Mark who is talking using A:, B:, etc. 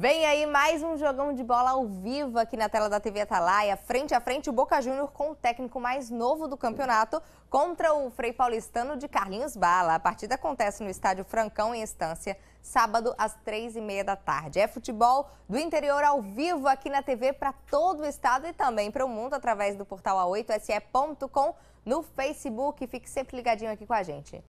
A: Vem aí mais um jogão de bola ao vivo aqui na tela da TV Atalaia. Frente a frente, o Boca Júnior com o técnico mais novo do campeonato contra o Frei Paulistano de Carlinhos Bala. A partida acontece no estádio Francão, em Estância, sábado às três e meia da tarde. É futebol do interior ao vivo aqui na TV para todo o estado e também para o mundo através do portal a8se.com no Facebook. Fique sempre ligadinho aqui com a gente.